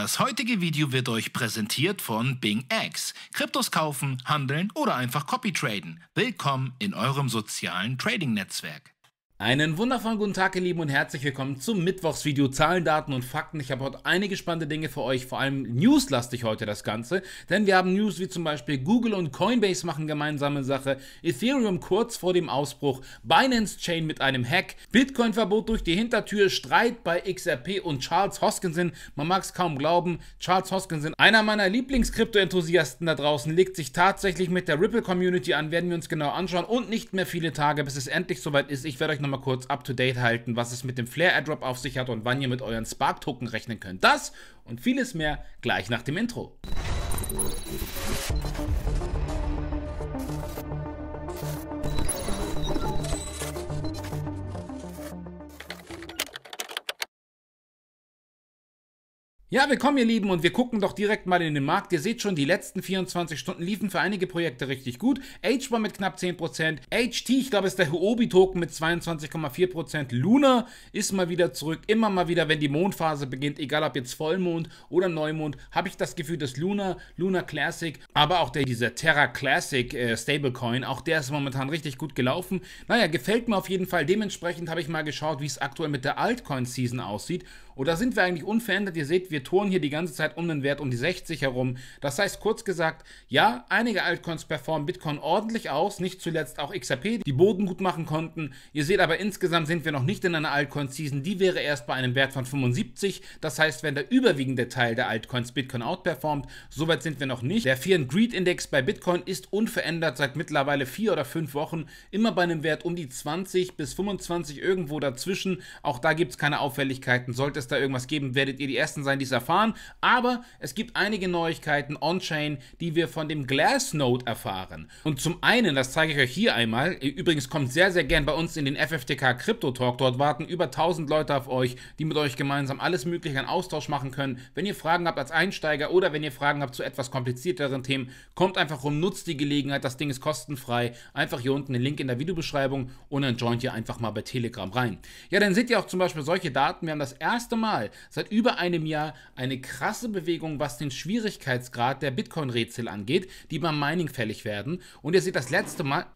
Das heutige Video wird euch präsentiert von Bing X. Kryptos kaufen, handeln oder einfach Copy traden. Willkommen in eurem sozialen Trading-Netzwerk. Einen wundervollen guten Tag, ihr Lieben, und herzlich willkommen zum Mittwochsvideo Zahlen, Daten und Fakten. Ich habe heute einige spannende Dinge für euch, vor allem newslastig heute das Ganze, denn wir haben News wie zum Beispiel Google und Coinbase machen gemeinsame Sache, Ethereum kurz vor dem Ausbruch, Binance Chain mit einem Hack, Bitcoin-Verbot durch die Hintertür, Streit bei XRP und Charles Hoskinson. Man mag es kaum glauben, Charles Hoskinson, einer meiner Lieblings-Krypto-Enthusiasten da draußen, legt sich tatsächlich mit der Ripple-Community an, werden wir uns genau anschauen und nicht mehr viele Tage, bis es endlich soweit ist. Ich werde euch noch nochmal kurz up to date halten, was es mit dem Flare Airdrop auf sich hat und wann ihr mit euren Spark Token rechnen könnt. Das und vieles mehr gleich nach dem Intro. Ja, willkommen ihr Lieben und wir gucken doch direkt mal in den Markt. Ihr seht schon, die letzten 24 Stunden liefen für einige Projekte richtig gut. H1 mit knapp 10%, HT, ich glaube, ist der Huobi-Token mit 22,4%, Luna ist mal wieder zurück. Immer mal wieder, wenn die Mondphase beginnt, egal ob jetzt Vollmond oder Neumond, habe ich das Gefühl, dass Luna, Luna Classic, aber auch der, dieser Terra Classic äh, Stablecoin, auch der ist momentan richtig gut gelaufen. Naja, gefällt mir auf jeden Fall. Dementsprechend habe ich mal geschaut, wie es aktuell mit der Altcoin-Season aussieht und da sind wir eigentlich unverändert. Ihr seht, wir touren hier die ganze Zeit um den Wert um die 60 herum. Das heißt, kurz gesagt, ja, einige Altcoins performen Bitcoin ordentlich aus, nicht zuletzt auch XRP, die Boden gut machen konnten. Ihr seht aber, insgesamt sind wir noch nicht in einer Altcoin-Season. Die wäre erst bei einem Wert von 75. Das heißt, wenn der überwiegende Teil der Altcoins Bitcoin outperformt, so weit sind wir noch nicht. Der Fear and Greed Index bei Bitcoin ist unverändert seit mittlerweile vier oder fünf Wochen, immer bei einem Wert um die 20 bis 25 irgendwo dazwischen. Auch da gibt es keine Auffälligkeiten. Sollte es da irgendwas geben, werdet ihr die Ersten sein, die es erfahren. Aber es gibt einige Neuigkeiten on-chain, die wir von dem Glassnode erfahren. Und zum einen, das zeige ich euch hier einmal, übrigens kommt sehr, sehr gern bei uns in den FFTK Crypto Talk. Dort warten über 1000 Leute auf euch, die mit euch gemeinsam alles Mögliche an Austausch machen können. Wenn ihr Fragen habt als Einsteiger oder wenn ihr Fragen habt zu etwas komplizierteren Themen, kommt einfach rum, nutzt die Gelegenheit. Das Ding ist kostenfrei. Einfach hier unten den Link in der Videobeschreibung und dann joint ihr einfach mal bei Telegram rein. Ja, dann seht ihr auch zum Beispiel solche Daten. Wir haben das erste Mal seit über einem Jahr eine krasse Bewegung, was den Schwierigkeitsgrad der Bitcoin-Rätsel angeht, die beim Mining fällig werden. Und ihr seht das letzte Mal,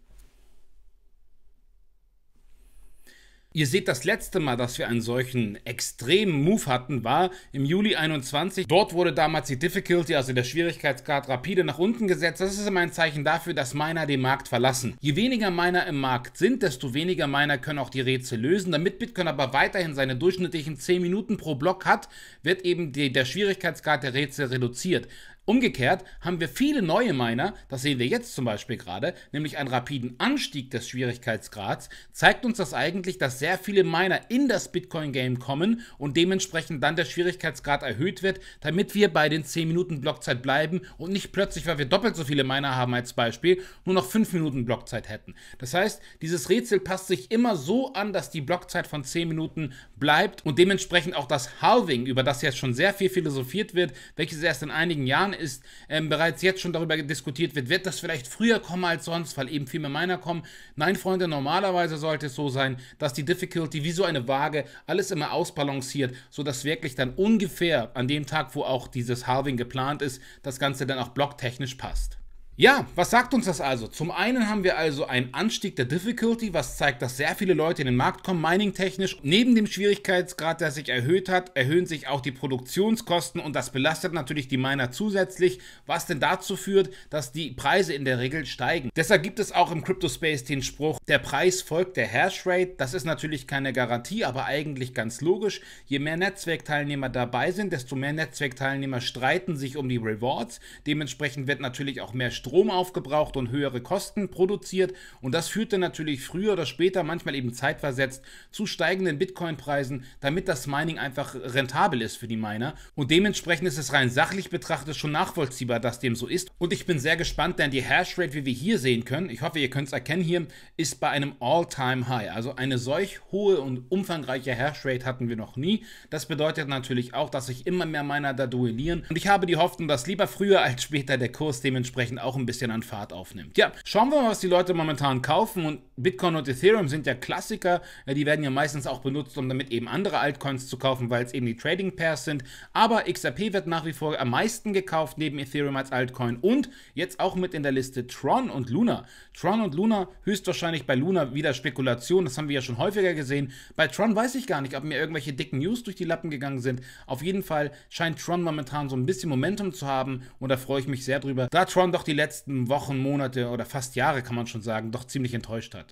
Ihr seht, das letzte Mal, dass wir einen solchen extremen Move hatten, war im Juli 21. Dort wurde damals die Difficulty, also der Schwierigkeitsgrad, rapide nach unten gesetzt. Das ist immer ein Zeichen dafür, dass Miner den Markt verlassen. Je weniger Miner im Markt sind, desto weniger Miner können auch die Rätsel lösen. Damit Bitcoin aber weiterhin seine durchschnittlichen 10 Minuten pro Block hat, wird eben die, der Schwierigkeitsgrad der Rätsel reduziert. Umgekehrt haben wir viele neue Miner, das sehen wir jetzt zum Beispiel gerade, nämlich einen rapiden Anstieg des Schwierigkeitsgrads, zeigt uns das eigentlich, dass sehr viele Miner in das Bitcoin-Game kommen und dementsprechend dann der Schwierigkeitsgrad erhöht wird, damit wir bei den 10 Minuten Blockzeit bleiben und nicht plötzlich, weil wir doppelt so viele Miner haben als Beispiel, nur noch 5 Minuten Blockzeit hätten. Das heißt, dieses Rätsel passt sich immer so an, dass die Blockzeit von 10 Minuten bleibt und dementsprechend auch das Halving, über das jetzt schon sehr viel philosophiert wird, welches erst in einigen Jahren ist, ähm, bereits jetzt schon darüber diskutiert wird, wird das vielleicht früher kommen als sonst, weil eben viel mehr Miner kommen. Nein, Freunde, normalerweise sollte es so sein, dass die Difficulty wie so eine Waage alles immer ausbalanciert, sodass wirklich dann ungefähr an dem Tag, wo auch dieses Halving geplant ist, das Ganze dann auch blocktechnisch passt. Ja, was sagt uns das also? Zum einen haben wir also einen Anstieg der Difficulty, was zeigt, dass sehr viele Leute in den Markt kommen, mining-technisch. Neben dem Schwierigkeitsgrad, der sich erhöht hat, erhöhen sich auch die Produktionskosten und das belastet natürlich die Miner zusätzlich, was denn dazu führt, dass die Preise in der Regel steigen. Deshalb gibt es auch im Crypto-Space den Spruch, der Preis folgt der Hash-Rate. Das ist natürlich keine Garantie, aber eigentlich ganz logisch. Je mehr Netzwerkteilnehmer dabei sind, desto mehr Netzwerkteilnehmer streiten sich um die Rewards. Dementsprechend wird natürlich auch mehr Strom aufgebraucht und höhere Kosten produziert und das führte natürlich früher oder später, manchmal eben zeitversetzt, zu steigenden Bitcoin-Preisen, damit das Mining einfach rentabel ist für die Miner und dementsprechend ist es rein sachlich betrachtet schon nachvollziehbar, dass dem so ist und ich bin sehr gespannt, denn die Hashrate, wie wir hier sehen können, ich hoffe, ihr könnt es erkennen hier, ist bei einem All-Time-High, also eine solch hohe und umfangreiche Hashrate hatten wir noch nie. Das bedeutet natürlich auch, dass sich immer mehr Miner da duellieren und ich habe die Hoffnung, dass lieber früher als später der Kurs dementsprechend auch auch ein bisschen an Fahrt aufnimmt. Ja, schauen wir mal, was die Leute momentan kaufen und Bitcoin und Ethereum sind ja Klassiker. Die werden ja meistens auch benutzt, um damit eben andere Altcoins zu kaufen, weil es eben die Trading Pairs sind. Aber XRP wird nach wie vor am meisten gekauft neben Ethereum als Altcoin und jetzt auch mit in der Liste Tron und Luna. Tron und Luna höchstwahrscheinlich bei Luna wieder Spekulation. Das haben wir ja schon häufiger gesehen. Bei Tron weiß ich gar nicht, ob mir irgendwelche dicken News durch die Lappen gegangen sind. Auf jeden Fall scheint Tron momentan so ein bisschen Momentum zu haben und da freue ich mich sehr drüber, da Tron doch die letzten Wochen, Monate oder fast Jahre kann man schon sagen, doch ziemlich enttäuscht hat.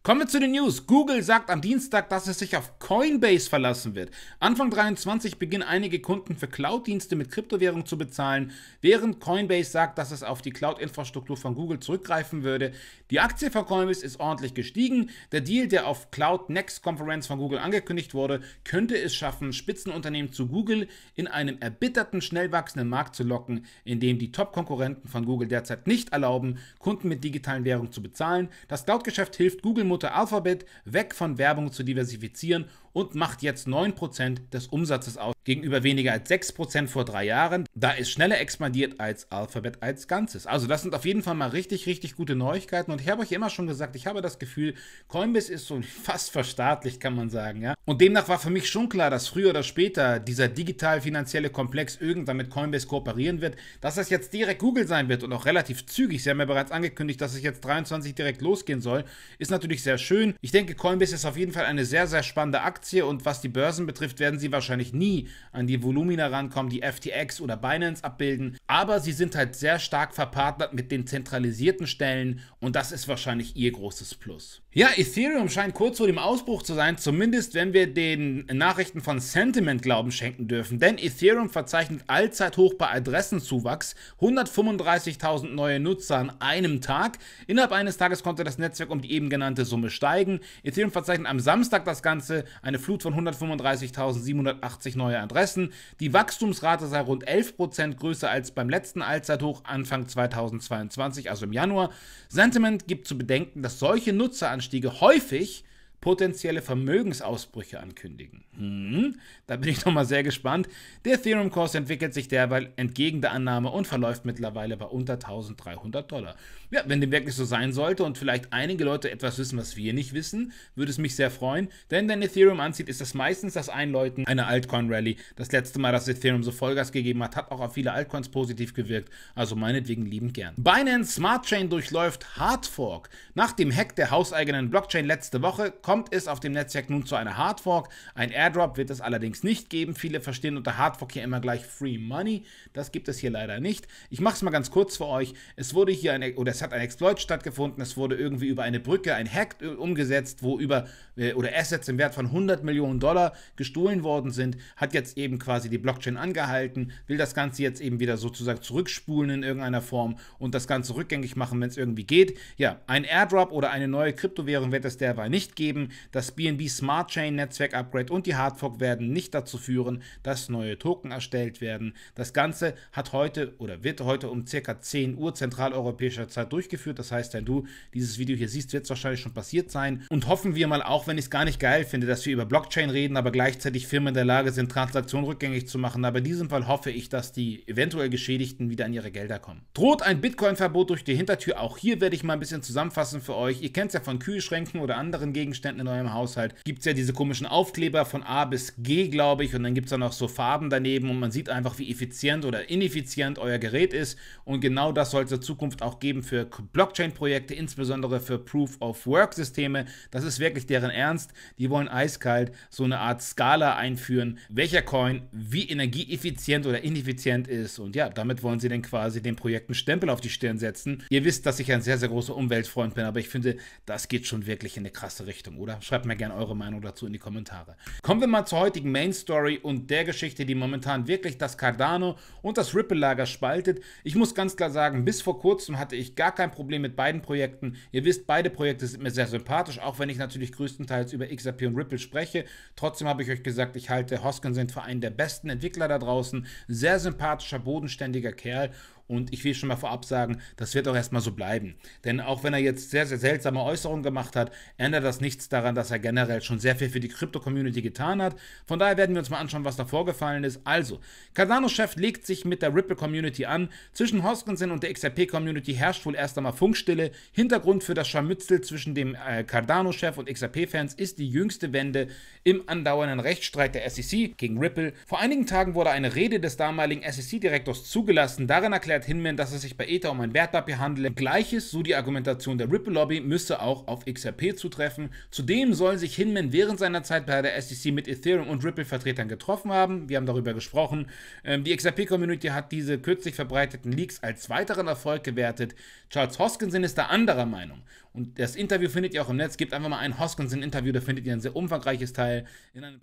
Kommen wir zu den News. Google sagt am Dienstag, dass es sich auf Coinbase verlassen wird. Anfang 23 beginnen einige Kunden für Cloud-Dienste mit Kryptowährung zu bezahlen, während Coinbase sagt, dass es auf die Cloud-Infrastruktur von Google zurückgreifen würde. Die Aktie von Coinbase ist ordentlich gestiegen. Der Deal, der auf Cloud Next Conference von Google angekündigt wurde, könnte es schaffen, Spitzenunternehmen zu Google in einem erbitterten, schnell wachsenden Markt zu locken, in dem die Top-Konkurrenten von Google derzeit nicht erlauben, Kunden mit digitalen Währungen zu bezahlen. Das Cloud-Geschäft hilft Google Mutter Alphabet weg von Werbung zu diversifizieren und macht jetzt 9% des Umsatzes aus, gegenüber weniger als 6% vor drei Jahren. Da ist schneller expandiert als Alphabet als Ganzes. Also das sind auf jeden Fall mal richtig, richtig gute Neuigkeiten. Und ich habe euch immer schon gesagt, ich habe das Gefühl, Coinbase ist so fast verstaatlicht, kann man sagen. ja. Und demnach war für mich schon klar, dass früher oder später dieser digital-finanzielle Komplex irgendwann mit Coinbase kooperieren wird, dass das jetzt direkt Google sein wird und auch relativ zügig. Sie haben ja bereits angekündigt, dass es jetzt 23 direkt losgehen soll. Ist natürlich sehr schön. Ich denke, Coinbase ist auf jeden Fall eine sehr, sehr spannende Aktie. Aktie und was die Börsen betrifft, werden sie wahrscheinlich nie an die Volumina rankommen, die FTX oder Binance abbilden, aber sie sind halt sehr stark verpartnert mit den zentralisierten Stellen und das ist wahrscheinlich ihr großes Plus. Ja, Ethereum scheint kurz vor dem Ausbruch zu sein, zumindest wenn wir den Nachrichten von Sentiment Glauben schenken dürfen, denn Ethereum verzeichnet allzeit hoch bei Adressenzuwachs, 135.000 neue Nutzer an einem Tag. Innerhalb eines Tages konnte das Netzwerk um die eben genannte Summe steigen. Ethereum verzeichnet am Samstag das Ganze eine Flut von 135.780 neue Adressen. Die Wachstumsrate sei rund 11% größer als beim letzten Allzeithoch Anfang 2022, also im Januar. Sentiment gibt zu bedenken, dass solche Nutzeranstiege häufig potenzielle Vermögensausbrüche ankündigen. Hm, da bin ich mal sehr gespannt. Der Ethereum kurs entwickelt sich derweil entgegen der Annahme und verläuft mittlerweile bei unter 1300 Dollar. Ja, wenn dem wirklich so sein sollte und vielleicht einige Leute etwas wissen, was wir nicht wissen, würde es mich sehr freuen, denn wenn Ethereum anzieht, ist das meistens das Einläuten einer Altcoin-Rally. Das letzte Mal, dass Ethereum so Vollgas gegeben hat, hat auch auf viele Altcoins positiv gewirkt, also meinetwegen liebend gern. Binance Smart Chain durchläuft Hardfork. Nach dem Hack der hauseigenen Blockchain letzte Woche kommt kommt es auf dem Netzwerk nun zu einer Hardfork. Ein Airdrop wird es allerdings nicht geben. Viele verstehen unter Hardfork hier immer gleich Free Money. Das gibt es hier leider nicht. Ich mache es mal ganz kurz für euch. Es wurde hier ein, oder es hat ein Exploit stattgefunden. Es wurde irgendwie über eine Brücke ein Hack äh, umgesetzt, wo über äh, oder Assets im Wert von 100 Millionen Dollar gestohlen worden sind. Hat jetzt eben quasi die Blockchain angehalten, will das Ganze jetzt eben wieder sozusagen zurückspulen in irgendeiner Form und das Ganze rückgängig machen, wenn es irgendwie geht. Ja, ein Airdrop oder eine neue Kryptowährung wird es derweil nicht geben angegeben, das BNB Smart Chain Netzwerk Upgrade und die Hardfork werden nicht dazu führen, dass neue Token erstellt werden. Das Ganze hat heute oder wird heute um circa 10 Uhr zentraleuropäischer Zeit durchgeführt. Das heißt, wenn du dieses Video hier siehst, wird es wahrscheinlich schon passiert sein. Und hoffen wir mal, auch wenn ich es gar nicht geil finde, dass wir über Blockchain reden, aber gleichzeitig Firmen in der Lage sind, Transaktionen rückgängig zu machen. Aber in diesem Fall hoffe ich, dass die eventuell Geschädigten wieder an ihre Gelder kommen. Droht ein Bitcoin-Verbot durch die Hintertür? Auch hier werde ich mal ein bisschen zusammenfassen für euch. Ihr kennt es ja von Kühlschränken oder anderen Gegenständen. Gegenständen in eurem Haushalt, gibt es ja diese komischen Aufkleber von A bis G, glaube ich, und dann gibt es da noch so Farben daneben und man sieht einfach, wie effizient oder ineffizient euer Gerät ist. Und genau das soll es in Zukunft auch geben für Blockchain-Projekte, insbesondere für Proof-of-Work-Systeme. Das ist wirklich deren Ernst. Die wollen eiskalt so eine Art Skala einführen, welcher Coin wie energieeffizient oder ineffizient ist. Und ja, damit wollen sie dann quasi den Projekten Stempel auf die Stirn setzen. Ihr wisst, dass ich ein sehr, sehr großer Umweltfreund bin, aber ich finde, das geht schon wirklich in eine krasse Richtung, oder? Schreibt mir gerne eure Meinung dazu in die Kommentare. Kommen wir mal zur heutigen Main Story und der Geschichte, die momentan wirklich das Cardano und das Ripple-Lager spaltet. Ich muss ganz klar sagen, bis vor kurzem hatte ich gar kein Problem mit beiden Projekten. Ihr wisst, beide Projekte sind mir sehr sympathisch, auch wenn ich natürlich größtenteils über XRP und Ripple spreche. Trotzdem habe ich euch gesagt, ich halte Hoskinson für einen der besten Entwickler da draußen. Sehr sympathischer, bodenständiger Kerl und ich will schon mal vorab sagen, das wird auch erstmal so bleiben. Denn auch wenn er jetzt sehr, sehr seltsame Äußerungen gemacht hat, ändert das nichts daran, dass er generell schon sehr viel für die Krypto-Community getan hat. Von daher werden wir uns mal anschauen, was da vorgefallen ist. Also, Cardano-Chef legt sich mit der Ripple-Community an. Zwischen Hoskinson und der XRP-Community herrscht wohl erst einmal Funkstille. Hintergrund für das Scharmützel zwischen dem äh, Cardano-Chef und XRP-Fans ist die jüngste Wende im andauernden Rechtsstreit der SEC gegen Ripple. Vor einigen Tagen wurde eine Rede des damaligen SEC-Direktors zugelassen. Darin erklärt Möglichkeit hinmähen, dass es sich bei Ether um ein Wertpapier handelt. Gleiches, so die Argumentation der Ripple Lobby, müsse auch auf XRP zutreffen. Zudem soll sich Hinman während seiner Zeit bei der SEC mit Ethereum und Ripple-Vertretern getroffen haben. Wir haben darüber gesprochen. Ähm, die XRP-Community hat diese kürzlich verbreiteten Leaks als weiteren Erfolg gewertet. Charles Hoskinson ist da anderer Meinung. Und das Interview findet ihr auch im Netz. Gebt einfach mal ein Hoskinson-Interview, da findet ihr ein sehr umfangreiches Teil.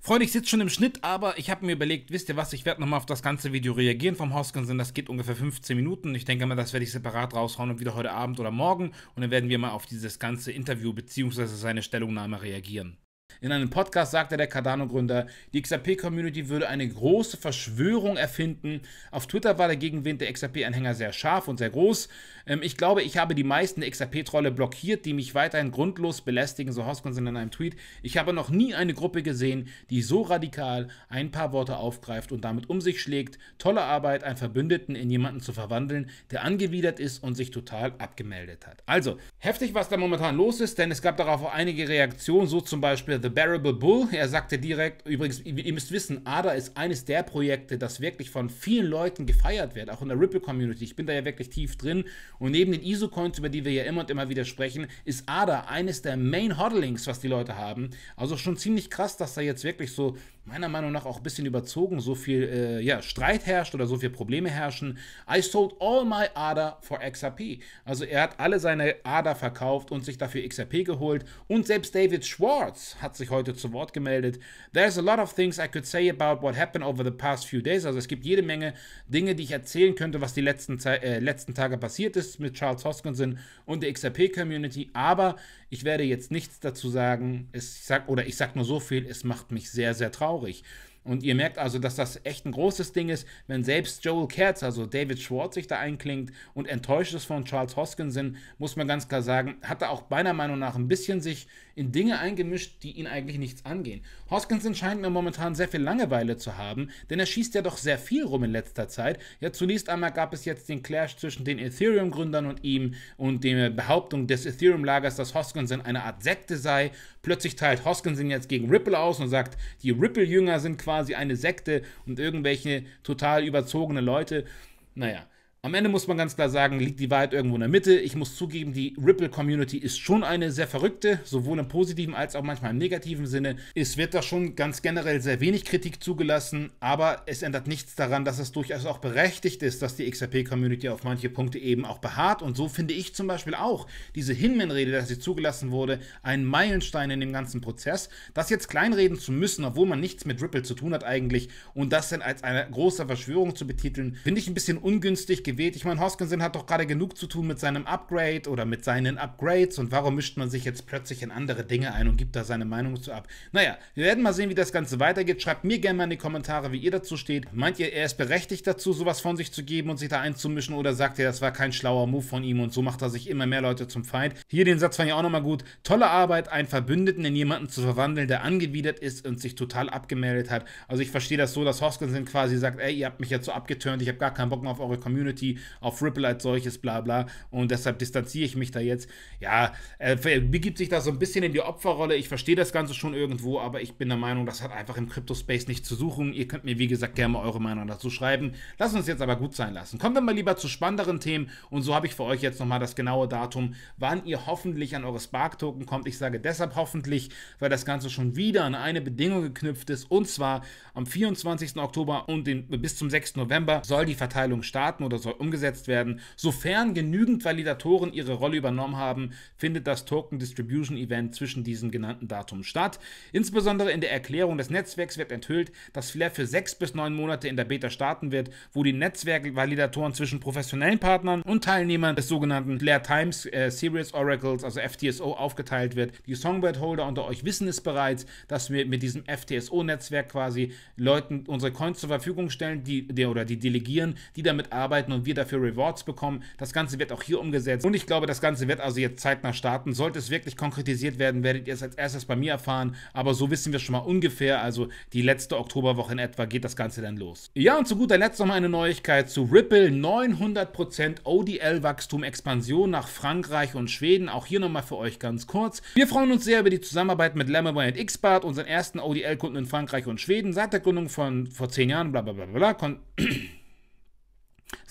Freunde, ich sitze schon im Schnitt, aber ich habe mir überlegt, wisst ihr was, ich werde nochmal auf das ganze Video reagieren vom Hoskinson. Das geht ungefähr 15 Minuten. Ich denke mal, das werde ich separat raushauen und wieder heute Abend oder morgen. Und dann werden wir mal auf dieses ganze Interview bzw. seine Stellungnahme reagieren. In einem Podcast sagte der Cardano-Gründer, die XRP-Community würde eine große Verschwörung erfinden. Auf Twitter war der Gegenwind der XRP-Anhänger sehr scharf und sehr groß. Ähm, ich glaube, ich habe die meisten XRP-Trolle blockiert, die mich weiterhin grundlos belästigen, so Hoskins in einem Tweet. Ich habe noch nie eine Gruppe gesehen, die so radikal ein paar Worte aufgreift und damit um sich schlägt. Tolle Arbeit, einen Verbündeten in jemanden zu verwandeln, der angewidert ist und sich total abgemeldet hat. Also, heftig, was da momentan los ist, denn es gab darauf auch einige Reaktionen, so zum Beispiel The The Bearable Bull. Er sagte direkt, übrigens, ihr müsst wissen, ADA ist eines der Projekte, das wirklich von vielen Leuten gefeiert wird, auch in der Ripple-Community. Ich bin da ja wirklich tief drin. Und neben den ISO-Coins, über die wir ja immer und immer wieder sprechen, ist ADA eines der Main-Hodlings, was die Leute haben. Also schon ziemlich krass, dass da jetzt wirklich so, meiner Meinung nach auch ein bisschen überzogen, so viel äh, ja, Streit herrscht oder so viele Probleme herrschen. I sold all my ADA for XRP. Also er hat alle seine ADA verkauft und sich dafür XRP geholt. Und selbst David Schwartz hat sich heute zu Wort gemeldet. There's a lot of things I could say about what happened over the past few days. Also es gibt jede Menge Dinge, die ich erzählen könnte, was die letzten, äh, letzten Tage passiert ist mit Charles Hoskinson und der XRP-Community. Aber ich werde jetzt nichts dazu sagen. Es, ich sag, oder ich sage nur so viel, es macht mich sehr, sehr traurig. Und ihr merkt also, dass das echt ein großes Ding ist, wenn selbst Joel Kertz, also David Schwartz, sich da einklingt und enttäuscht ist von Charles Hoskinson, muss man ganz klar sagen, hat er auch meiner Meinung nach ein bisschen sich in Dinge eingemischt, die ihn eigentlich nichts angehen. Hoskinson scheint mir momentan sehr viel Langeweile zu haben, denn er schießt ja doch sehr viel rum in letzter Zeit. Ja, zunächst einmal gab es jetzt den Clash zwischen den Ethereum-Gründern und ihm und der Behauptung des Ethereum-Lagers, dass Hoskinson eine Art Sekte sei. Plötzlich teilt Hoskins ihn jetzt gegen Ripple aus und sagt, die Ripple-Jünger sind quasi eine Sekte und irgendwelche total überzogene Leute. Naja, am Ende muss man ganz klar sagen, liegt die Wahrheit irgendwo in der Mitte. Ich muss zugeben, die Ripple-Community ist schon eine sehr verrückte, sowohl im positiven als auch manchmal im negativen Sinne. Es wird da schon ganz generell sehr wenig Kritik zugelassen, aber es ändert nichts daran, dass es durchaus auch berechtigt ist, dass die XRP-Community auf manche Punkte eben auch beharrt. Und so finde ich zum Beispiel auch diese Hinman-Rede, dass sie zugelassen wurde, einen Meilenstein in dem ganzen Prozess. Das jetzt kleinreden zu müssen, obwohl man nichts mit Ripple zu tun hat eigentlich, und das dann als eine große Verschwörung zu betiteln, finde ich ein bisschen ungünstig geweht. Ich meine, Hoskinson hat doch gerade genug zu tun mit seinem Upgrade oder mit seinen Upgrades und warum mischt man sich jetzt plötzlich in andere Dinge ein und gibt da seine Meinung zu ab? Naja, wir werden mal sehen, wie das Ganze weitergeht. Schreibt mir gerne mal in die Kommentare, wie ihr dazu steht. Meint ihr, er ist berechtigt dazu, sowas von sich zu geben und sich da einzumischen oder sagt ihr, das war kein schlauer Move von ihm und so macht er sich immer mehr Leute zum Feind? Hier den Satz fand ich auch nochmal gut. Tolle Arbeit, einen Verbündeten in jemanden zu verwandeln, der angewidert ist und sich total abgemeldet hat. Also ich verstehe das so, dass Hoskinson quasi sagt, ey, ihr habt mich jetzt so abgeturnt, ich habe gar keinen Bock mehr auf eure Community Community, auf Ripple als solches, bla bla. Und deshalb distanziere ich mich da jetzt. Ja, äh, äh, begibt sich da so ein bisschen in die Opferrolle. Ich verstehe das Ganze schon irgendwo, aber ich bin der Meinung, das hat einfach im Crypto-Space nichts zu suchen. Ihr könnt mir, wie gesagt, gerne mal eure Meinung dazu schreiben. Lass uns jetzt aber gut sein lassen. Kommen wir mal lieber zu spannenderen Themen. Und so habe ich für euch jetzt nochmal das genaue Datum, wann ihr hoffentlich an eure Spark-Token kommt. Ich sage deshalb hoffentlich, weil das Ganze schon wieder an eine Bedingung geknüpft ist. Und zwar am 24. Oktober und den, bis zum 6. November soll die Verteilung starten oder so umgesetzt werden. Sofern genügend Validatoren ihre Rolle übernommen haben, findet das Token Distribution Event zwischen diesen genannten Datum statt. Insbesondere in der Erklärung des Netzwerks wird enthüllt, dass Flair für sechs bis neun Monate in der Beta starten wird, wo die Netzwerkvalidatoren zwischen professionellen Partnern und Teilnehmern des sogenannten Flair Times äh, Series Oracles, also FTSO, aufgeteilt wird. Die Songbird-Holder unter euch wissen es bereits, dass wir mit diesem FTSO-Netzwerk quasi Leuten unsere Coins zur Verfügung stellen, die, die oder die delegieren, die damit arbeiten und und wir dafür Rewards bekommen. Das Ganze wird auch hier umgesetzt und ich glaube, das Ganze wird also jetzt zeitnah starten. Sollte es wirklich konkretisiert werden, werdet ihr es als erstes bei mir erfahren, aber so wissen wir schon mal ungefähr, also die letzte Oktoberwoche in etwa geht das Ganze dann los. Ja, und zu guter Letzt nochmal eine Neuigkeit zu Ripple, 900% ODL-Wachstum, Expansion nach Frankreich und Schweden, auch hier nochmal für euch ganz kurz. Wir freuen uns sehr über die Zusammenarbeit mit Lammerboy und Xbart, unseren ersten ODL-Kunden in Frankreich und Schweden, seit der Gründung von vor 10 Jahren, bla bla bla bla,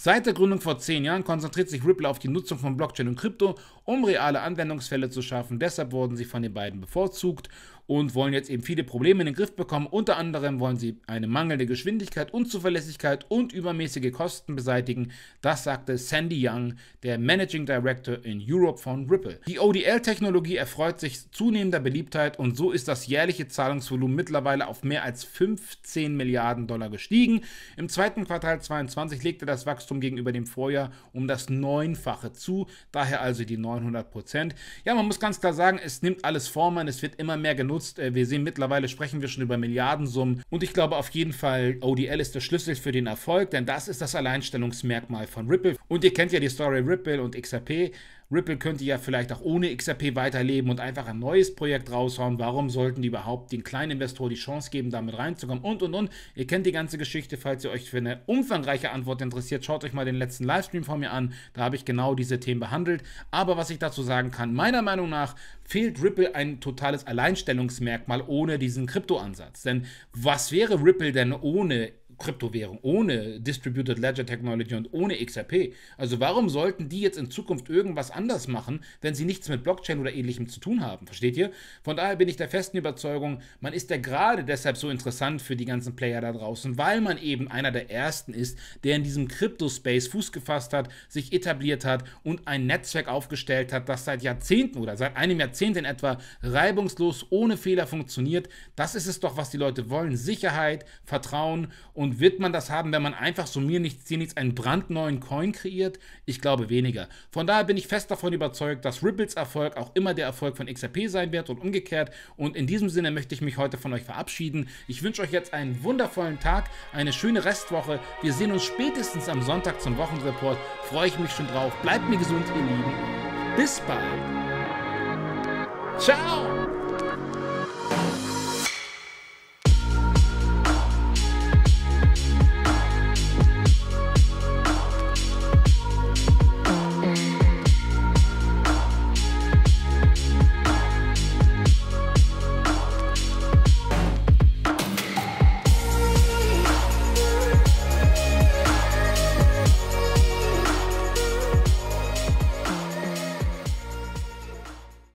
Seit der Gründung vor zehn Jahren konzentriert sich Ripple auf die Nutzung von Blockchain und Krypto, um reale Anwendungsfälle zu schaffen. Deshalb wurden sie von den beiden bevorzugt und wollen jetzt eben viele Probleme in den Griff bekommen. Unter anderem wollen sie eine mangelnde Geschwindigkeit, Unzuverlässigkeit und übermäßige Kosten beseitigen. Das sagte Sandy Young, der Managing Director in Europe von Ripple. Die ODL-Technologie erfreut sich zunehmender Beliebtheit und so ist das jährliche Zahlungsvolumen mittlerweile auf mehr als 15 Milliarden Dollar gestiegen. Im zweiten Quartal 2022 legte das Wachstum gegenüber dem Vorjahr um das Neunfache zu, daher also die 900 Prozent. Ja, man muss ganz klar sagen, es nimmt alles Form an, es wird immer mehr genutzt benutzt. Äh, wir sehen mittlerweile, sprechen wir schon über Milliardensummen. Und ich glaube auf jeden Fall, ODL ist der Schlüssel für den Erfolg, denn das ist das Alleinstellungsmerkmal von Ripple. Und ihr kennt ja die Story Ripple und XRP. Ripple könnte ja vielleicht auch ohne XRP weiterleben und einfach ein neues Projekt raushauen. Warum sollten die überhaupt den kleinen Investor die Chance geben, damit reinzukommen? Und, und, und. Ihr kennt die ganze Geschichte. Falls ihr euch für eine umfangreiche Antwort interessiert, schaut euch mal den letzten Livestream von mir an. Da habe ich genau diese Themen behandelt. Aber was ich dazu sagen kann, meiner Meinung nach fehlt Ripple ein totales Alleinstellungsmerkmal ohne diesen Kryptoansatz. Denn was wäre Ripple denn ohne Kryptowährung, ohne Distributed Ledger Technology und ohne XRP. Also warum sollten die jetzt in Zukunft irgendwas anders machen, wenn sie nichts mit Blockchain oder ähnlichem zu tun haben? Versteht ihr? Von daher bin ich der festen Überzeugung, man ist ja gerade deshalb so interessant für die ganzen Player da draußen, weil man eben einer der ersten ist, der in diesem Kryptospace Fuß gefasst hat, sich etabliert hat und ein Netzwerk aufgestellt hat, das seit Jahrzehnten oder seit einem Jahrzehnt in etwa reibungslos ohne Fehler funktioniert. Das ist es doch, was die Leute wollen. Sicherheit, Vertrauen und und wird man das haben, wenn man einfach so mir nichts, dir nichts einen brandneuen Coin kreiert? Ich glaube weniger. Von daher bin ich fest davon überzeugt, dass Ripples Erfolg auch immer der Erfolg von XRP sein wird und umgekehrt. Und in diesem Sinne möchte ich mich heute von euch verabschieden. Ich wünsche euch jetzt einen wundervollen Tag, eine schöne Restwoche. Wir sehen uns spätestens am Sonntag zum Wochenreport. Freue ich mich schon drauf. Bleibt mir gesund, ihr Lieben. Bis bald. Ciao.